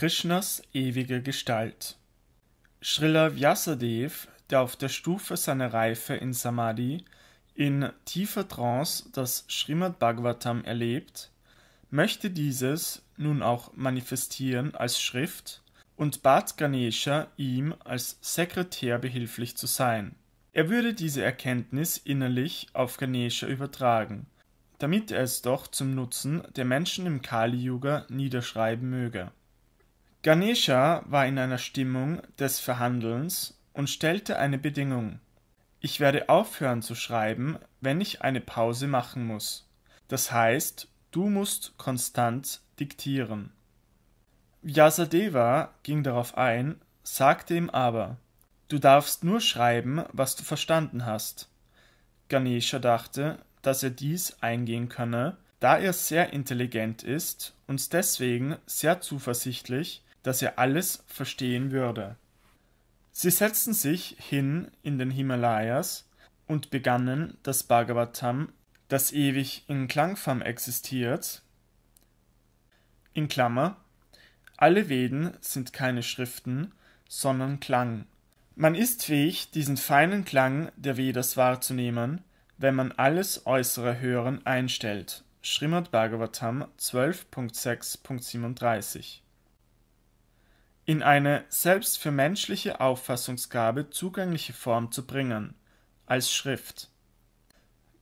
Krishnas ewige Gestalt. Srila Vyasadev, der auf der Stufe seiner Reife in Samadhi in tiefer Trance das Srimad Bhagavatam erlebt, möchte dieses nun auch manifestieren als Schrift und bat Ganesha, ihm als Sekretär behilflich zu sein. Er würde diese Erkenntnis innerlich auf Ganesha übertragen, damit er es doch zum Nutzen der Menschen im Kali-Yuga niederschreiben möge. Ganesha war in einer Stimmung des Verhandelns und stellte eine Bedingung. Ich werde aufhören zu schreiben, wenn ich eine Pause machen muss. Das heißt, du musst konstant diktieren. Vyasadeva ging darauf ein, sagte ihm aber, du darfst nur schreiben, was du verstanden hast. Ganesha dachte, dass er dies eingehen könne, da er sehr intelligent ist und deswegen sehr zuversichtlich dass er alles verstehen würde. Sie setzten sich hin in den Himalayas und begannen das Bhagavatam, das ewig in Klangform existiert. In Klammer, alle Veden sind keine Schriften, sondern Klang. Man ist fähig, diesen feinen Klang der Vedas wahrzunehmen, wenn man alles äußere Hören einstellt. Srimad Bhagavatam 12.6.37 in eine selbst für menschliche Auffassungsgabe zugängliche Form zu bringen, als Schrift.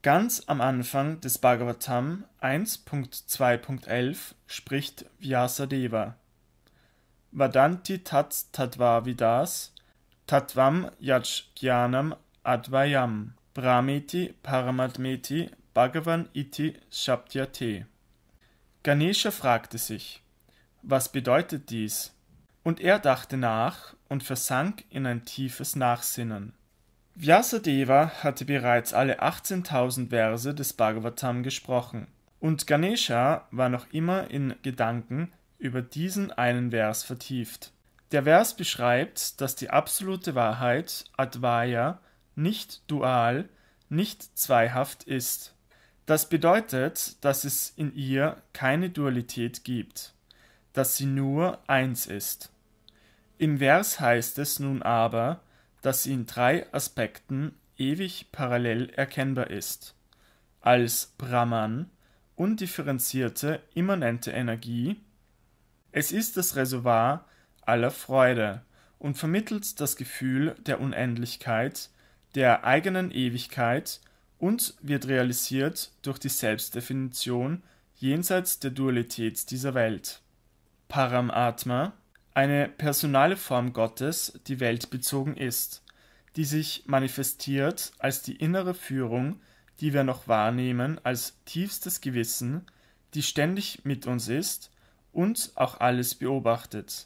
Ganz am Anfang des Bhagavatam 1.2.11 spricht Vyasadeva. Vadanti tat tatva vidas, tatvam yaj gyanam advayam, brahmeti paramatmeti bhagavan iti shabdyate. Ganesha fragte sich, was bedeutet dies? Und er dachte nach und versank in ein tiefes Nachsinnen. Vyasadeva hatte bereits alle 18.000 Verse des Bhagavatam gesprochen, und Ganesha war noch immer in Gedanken über diesen einen Vers vertieft. Der Vers beschreibt, dass die absolute Wahrheit, Advaya, nicht dual, nicht zweihaft ist. Das bedeutet, dass es in ihr keine Dualität gibt dass sie nur eins ist. Im Vers heißt es nun aber, dass sie in drei Aspekten ewig parallel erkennbar ist: als Brahman, undifferenzierte, immanente Energie. Es ist das Reservoir aller Freude und vermittelt das Gefühl der Unendlichkeit, der eigenen Ewigkeit und wird realisiert durch die Selbstdefinition jenseits der Dualität dieser Welt. Paramatma eine personale Form Gottes, die weltbezogen ist, die sich manifestiert als die innere Führung, die wir noch wahrnehmen als tiefstes Gewissen, die ständig mit uns ist und auch alles beobachtet.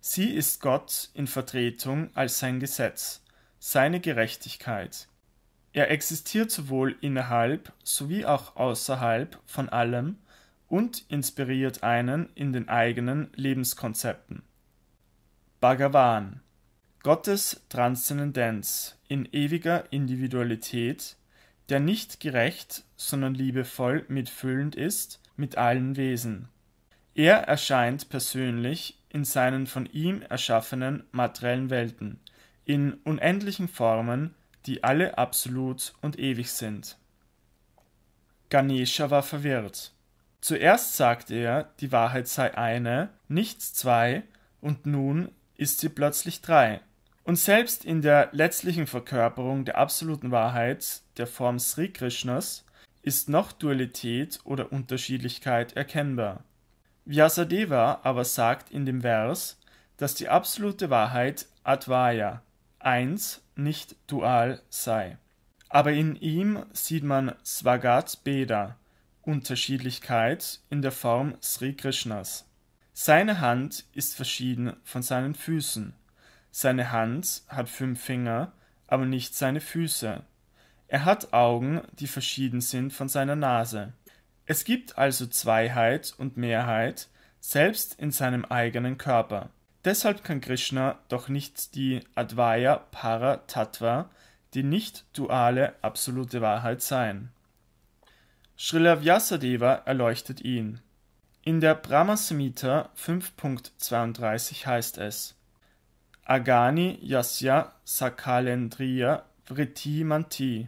Sie ist Gott in Vertretung als sein Gesetz, seine Gerechtigkeit. Er existiert sowohl innerhalb sowie auch außerhalb von allem und inspiriert einen in den eigenen Lebenskonzepten. Bhagavan Gottes Transzendenz in ewiger Individualität, der nicht gerecht, sondern liebevoll mitfüllend ist mit allen Wesen. Er erscheint persönlich in seinen von ihm erschaffenen materiellen Welten, in unendlichen Formen, die alle absolut und ewig sind. Ganesha war verwirrt. Zuerst sagte er, die Wahrheit sei eine, nichts zwei, und nun ist sie plötzlich drei. Und selbst in der letztlichen Verkörperung der absoluten Wahrheit, der Form Sri Krishnas, ist noch Dualität oder Unterschiedlichkeit erkennbar. Vyasadeva aber sagt in dem Vers, dass die absolute Wahrheit Advaya, eins, nicht dual sei. Aber in ihm sieht man Svagat Beda, Unterschiedlichkeit in der Form Sri Krishnas. Seine Hand ist verschieden von seinen Füßen. Seine Hand hat fünf Finger, aber nicht seine Füße. Er hat Augen, die verschieden sind von seiner Nase. Es gibt also Zweiheit und Mehrheit, selbst in seinem eigenen Körper. Deshalb kann Krishna doch nicht die Advaya Para Tattva, die nicht duale absolute Wahrheit sein. Srila Vyasadeva erleuchtet ihn. In der Brahma Samhita 5.32 heißt es Agani yasya sakalendriya vriti manti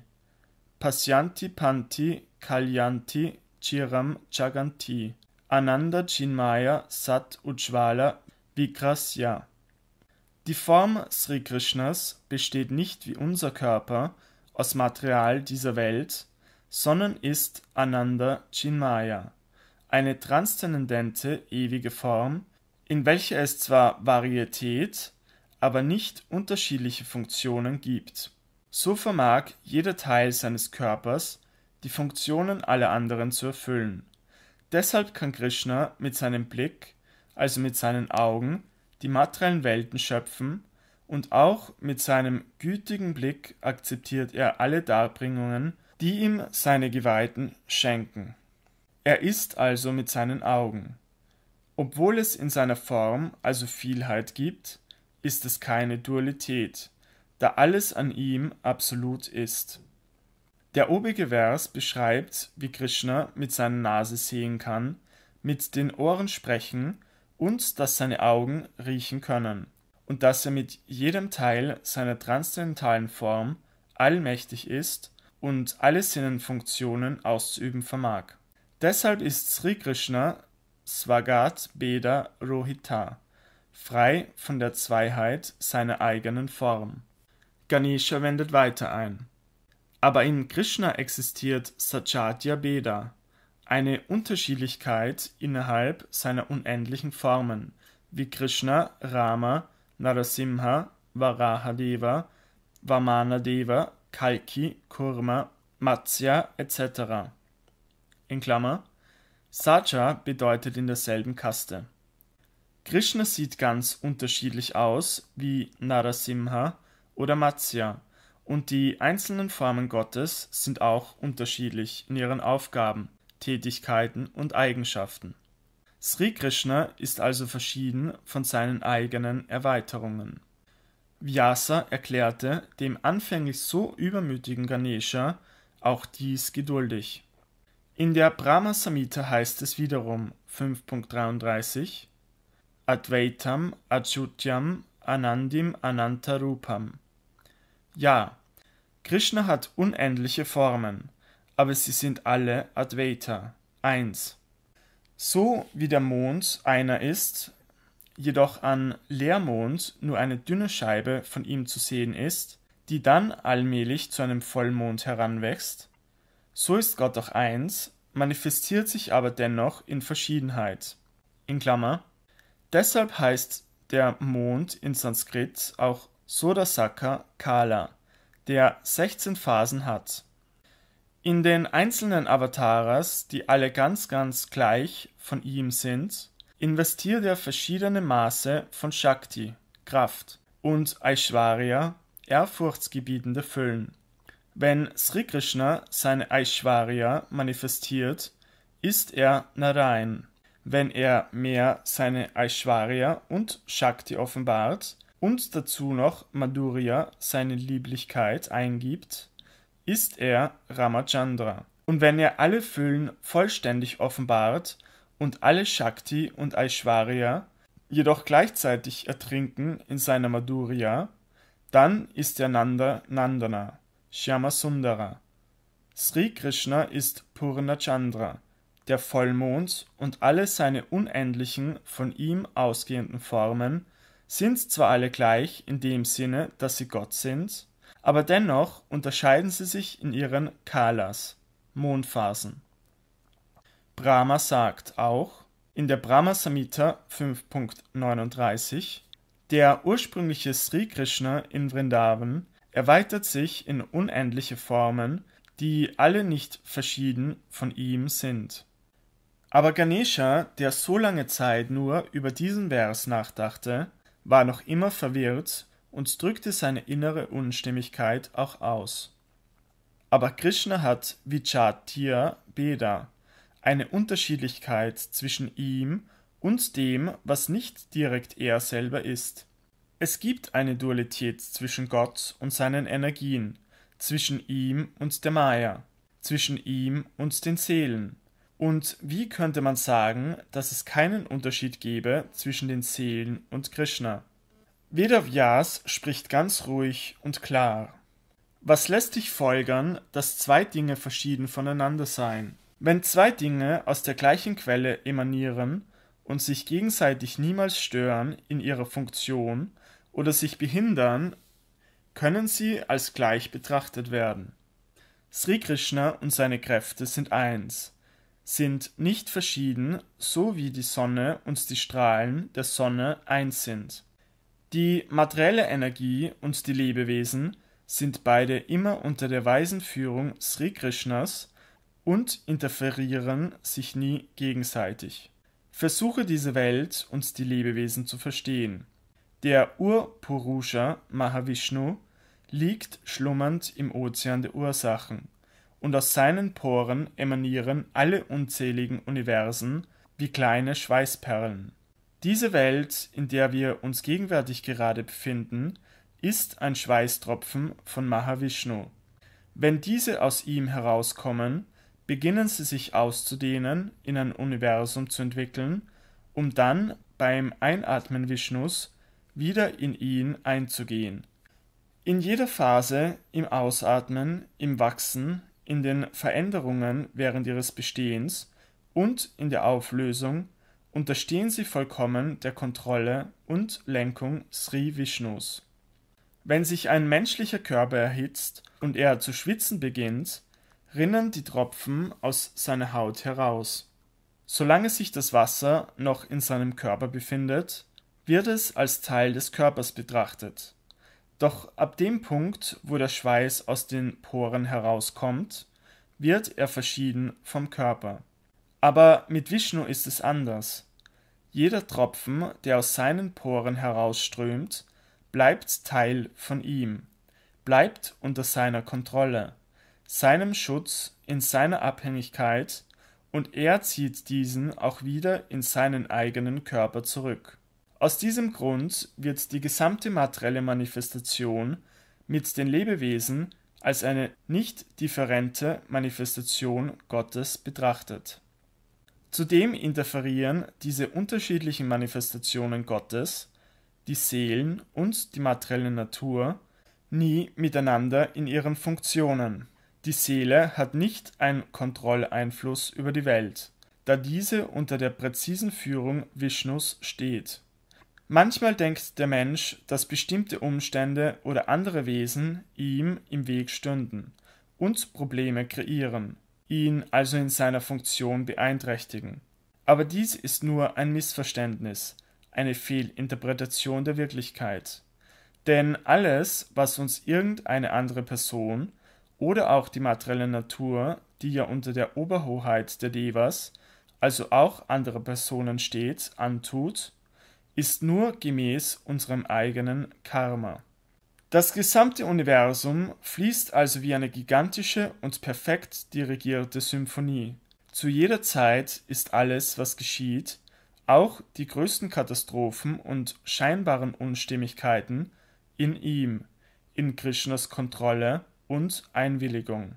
pasyanti panti kalyanti chiram chaganti ananda chinmaya sat ujvala vikrasya die Form Sri Krishnas besteht nicht wie unser Körper aus Material dieser Welt, sondern ist Ananda Chinmaya, eine transzendente ewige Form, in welcher es zwar Varietät, aber nicht unterschiedliche Funktionen gibt. So vermag jeder Teil seines Körpers die Funktionen aller anderen zu erfüllen. Deshalb kann Krishna mit seinem Blick, also mit seinen Augen, die materiellen Welten schöpfen und auch mit seinem gütigen Blick akzeptiert er alle Darbringungen die ihm seine Geweihten schenken. Er ist also mit seinen Augen. Obwohl es in seiner Form also Vielheit gibt, ist es keine Dualität, da alles an ihm absolut ist. Der obige Vers beschreibt, wie Krishna mit seiner Nase sehen kann, mit den Ohren sprechen und dass seine Augen riechen können und dass er mit jedem Teil seiner transzendentalen Form allmächtig ist und alle Sinnenfunktionen auszuüben vermag. Deshalb ist Sri Krishna Svagat Beda Rohita, frei von der Zweiheit seiner eigenen Form. Ganesha wendet weiter ein. Aber in Krishna existiert Satchatya Beda, eine Unterschiedlichkeit innerhalb seiner unendlichen Formen, wie Krishna, Rama, Narasimha, Varahadeva, Deva Kalki, Kurma, Matsya etc. In Klammer, Sacha bedeutet in derselben Kaste. Krishna sieht ganz unterschiedlich aus wie Narasimha oder Matsya und die einzelnen Formen Gottes sind auch unterschiedlich in ihren Aufgaben, Tätigkeiten und Eigenschaften. Sri Krishna ist also verschieden von seinen eigenen Erweiterungen. Vyasa erklärte dem anfänglich so übermütigen Ganesha auch dies geduldig. In der Brahma Samhita heißt es wiederum 5.33 Advaitam Achutyam Anandim Anantarupam. Ja, Krishna hat unendliche Formen, aber sie sind alle Advaita, eins. So wie der Mond einer ist, jedoch an Leermond nur eine dünne Scheibe von ihm zu sehen ist, die dann allmählich zu einem Vollmond heranwächst, so ist Gott doch eins, manifestiert sich aber dennoch in Verschiedenheit. In Klammer. Deshalb heißt der Mond in Sanskrit auch Sodasaka Kala, der 16 Phasen hat. In den einzelnen Avataras, die alle ganz ganz gleich von ihm sind, investiert er verschiedene Maße von Shakti, Kraft, und Aishwarya, ehrfurchtsgebietende Füllen. Wenn Sri Krishna seine Aishwarya manifestiert, ist er Narayan. Wenn er mehr seine Aishwarya und Shakti offenbart und dazu noch Madhurya, seine Lieblichkeit, eingibt, ist er Ramachandra. Und wenn er alle Füllen vollständig offenbart, und alle Shakti und Aishwarya jedoch gleichzeitig ertrinken in seiner Madhurya, dann ist er Nanda Nandana, Shyamasundara. Sri Krishna ist Purnachandra, der Vollmond und alle seine unendlichen von ihm ausgehenden Formen sind zwar alle gleich in dem Sinne, dass sie Gott sind, aber dennoch unterscheiden sie sich in ihren Kalas, Mondphasen. Brahma sagt auch in der Brahma Samhita 5.39, der ursprüngliche Sri Krishna in Vrindavan erweitert sich in unendliche Formen, die alle nicht verschieden von ihm sind. Aber Ganesha, der so lange Zeit nur über diesen Vers nachdachte, war noch immer verwirrt und drückte seine innere Unstimmigkeit auch aus. Aber Krishna hat Vichatya Beda, eine Unterschiedlichkeit zwischen ihm und dem, was nicht direkt er selber ist. Es gibt eine Dualität zwischen Gott und seinen Energien, zwischen ihm und der Maya, zwischen ihm und den Seelen. Und wie könnte man sagen, dass es keinen Unterschied gäbe zwischen den Seelen und Krishna? Vedavyas spricht ganz ruhig und klar. Was lässt dich folgern, dass zwei Dinge verschieden voneinander seien? Wenn zwei Dinge aus der gleichen Quelle emanieren und sich gegenseitig niemals stören in ihrer Funktion oder sich behindern, können sie als gleich betrachtet werden. Sri Krishna und seine Kräfte sind eins, sind nicht verschieden, so wie die Sonne und die Strahlen der Sonne eins sind. Die materielle Energie und die Lebewesen sind beide immer unter der weisen Führung Sri Krishnas und interferieren sich nie gegenseitig. Versuche diese Welt und die Lebewesen zu verstehen. Der Ur-Purusha Mahavishnu liegt schlummernd im Ozean der Ursachen, und aus seinen Poren emanieren alle unzähligen Universen wie kleine Schweißperlen. Diese Welt, in der wir uns gegenwärtig gerade befinden, ist ein Schweißtropfen von Mahavishnu. Wenn diese aus ihm herauskommen, beginnen sie sich auszudehnen, in ein Universum zu entwickeln, um dann beim Einatmen Vishnus wieder in ihn einzugehen. In jeder Phase, im Ausatmen, im Wachsen, in den Veränderungen während ihres Bestehens und in der Auflösung unterstehen sie vollkommen der Kontrolle und Lenkung Sri Vishnus. Wenn sich ein menschlicher Körper erhitzt und er zu schwitzen beginnt, rinnen die Tropfen aus seiner Haut heraus. Solange sich das Wasser noch in seinem Körper befindet, wird es als Teil des Körpers betrachtet. Doch ab dem Punkt, wo der Schweiß aus den Poren herauskommt, wird er verschieden vom Körper. Aber mit Vishnu ist es anders. Jeder Tropfen, der aus seinen Poren herausströmt, bleibt Teil von ihm, bleibt unter seiner Kontrolle seinem Schutz, in seiner Abhängigkeit, und er zieht diesen auch wieder in seinen eigenen Körper zurück. Aus diesem Grund wird die gesamte materielle Manifestation mit den Lebewesen als eine nicht differente Manifestation Gottes betrachtet. Zudem interferieren diese unterschiedlichen Manifestationen Gottes, die Seelen und die materielle Natur, nie miteinander in ihren Funktionen. Die Seele hat nicht einen Kontrolleinfluss über die Welt, da diese unter der präzisen Führung Vishnus steht. Manchmal denkt der Mensch, dass bestimmte Umstände oder andere Wesen ihm im Weg stünden und Probleme kreieren, ihn also in seiner Funktion beeinträchtigen. Aber dies ist nur ein Missverständnis, eine Fehlinterpretation der Wirklichkeit. Denn alles, was uns irgendeine andere Person oder auch die materielle Natur, die ja unter der Oberhoheit der Devas, also auch anderer Personen steht, antut, ist nur gemäß unserem eigenen Karma. Das gesamte Universum fließt also wie eine gigantische und perfekt dirigierte Symphonie. Zu jeder Zeit ist alles, was geschieht, auch die größten Katastrophen und scheinbaren Unstimmigkeiten, in ihm, in Krishnas Kontrolle und Einwilligung.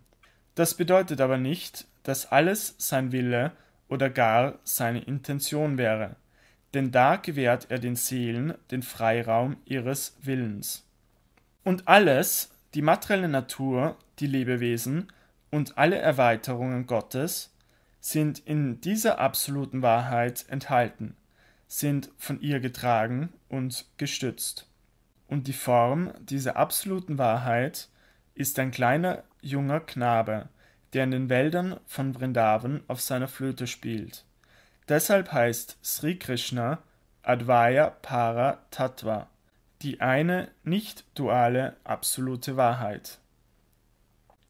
Das bedeutet aber nicht, dass alles sein Wille oder gar seine Intention wäre, denn da gewährt er den Seelen den Freiraum ihres Willens. Und alles, die materielle Natur, die Lebewesen und alle Erweiterungen Gottes, sind in dieser absoluten Wahrheit enthalten, sind von ihr getragen und gestützt. Und die Form dieser absoluten Wahrheit ist ein kleiner junger Knabe, der in den Wäldern von Vrindavan auf seiner Flöte spielt. Deshalb heißt Sri Krishna Advaya Para Tattva, die eine nicht duale absolute Wahrheit.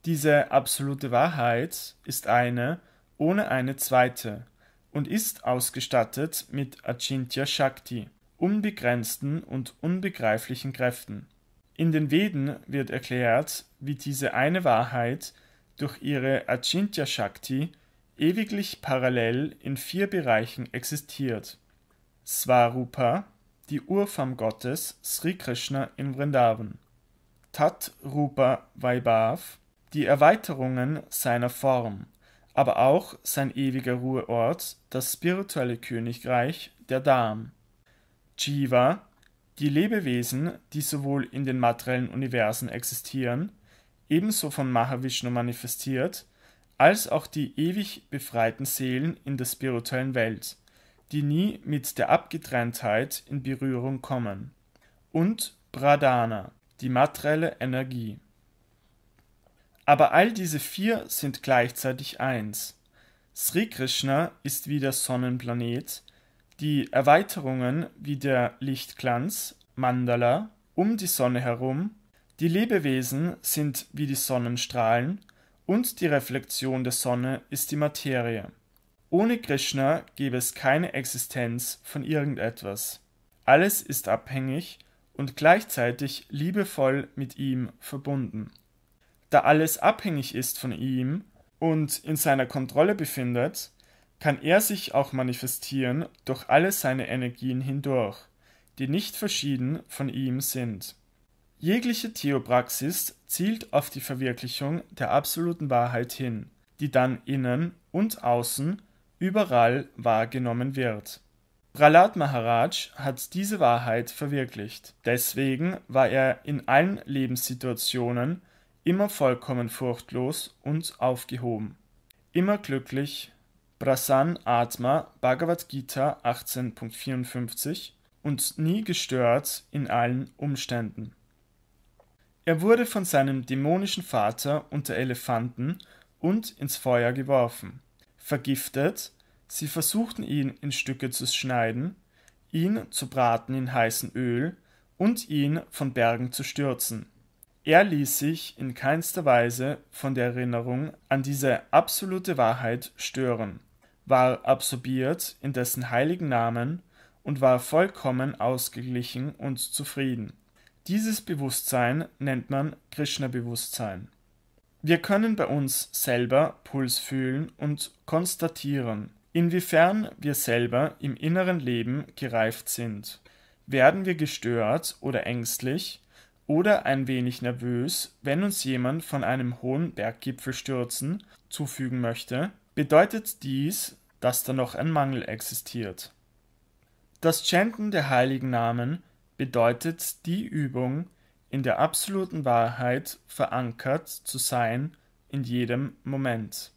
Diese absolute Wahrheit ist eine ohne eine zweite und ist ausgestattet mit Achintya Shakti, unbegrenzten und unbegreiflichen Kräften. In den Veden wird erklärt, wie diese eine Wahrheit durch ihre Achintya Shakti ewiglich parallel in vier Bereichen existiert. Svarupa, die Urform Gottes Sri Krishna in Vrindavan. Tat Rupa Vaibhav, die Erweiterungen seiner Form, aber auch sein ewiger Ruheort, das spirituelle Königreich, der Dham. Jiva, die Lebewesen, die sowohl in den materiellen Universen existieren, ebenso von Mahavishnu manifestiert, als auch die ewig befreiten Seelen in der spirituellen Welt, die nie mit der Abgetrenntheit in Berührung kommen. Und Pradana, die materielle Energie. Aber all diese vier sind gleichzeitig eins. Sri Krishna ist wie der Sonnenplanet, die Erweiterungen wie der Lichtglanz, Mandala, um die Sonne herum, die Lebewesen sind wie die Sonnenstrahlen und die Reflexion der Sonne ist die Materie. Ohne Krishna gäbe es keine Existenz von irgendetwas. Alles ist abhängig und gleichzeitig liebevoll mit ihm verbunden. Da alles abhängig ist von ihm und in seiner Kontrolle befindet, kann er sich auch manifestieren durch alle seine Energien hindurch, die nicht verschieden von ihm sind. Jegliche Theopraxis zielt auf die Verwirklichung der absoluten Wahrheit hin, die dann innen und außen überall wahrgenommen wird. Prahlad Maharaj hat diese Wahrheit verwirklicht. Deswegen war er in allen Lebenssituationen immer vollkommen furchtlos und aufgehoben, immer glücklich Prasann Atma Bhagavad Gita 18.54 und nie gestört in allen Umständen. Er wurde von seinem dämonischen Vater unter Elefanten und ins Feuer geworfen. Vergiftet, sie versuchten ihn in Stücke zu schneiden, ihn zu braten in heißem Öl und ihn von Bergen zu stürzen. Er ließ sich in keinster Weise von der Erinnerung an diese absolute Wahrheit stören war absorbiert in dessen heiligen Namen und war vollkommen ausgeglichen und zufrieden. Dieses Bewusstsein nennt man Krishna-Bewusstsein. Wir können bei uns selber Puls fühlen und konstatieren, inwiefern wir selber im inneren Leben gereift sind. Werden wir gestört oder ängstlich oder ein wenig nervös, wenn uns jemand von einem hohen Berggipfel stürzen zufügen möchte bedeutet dies, dass da noch ein Mangel existiert. Das Chanten der heiligen Namen bedeutet die Übung, in der absoluten Wahrheit verankert zu sein in jedem Moment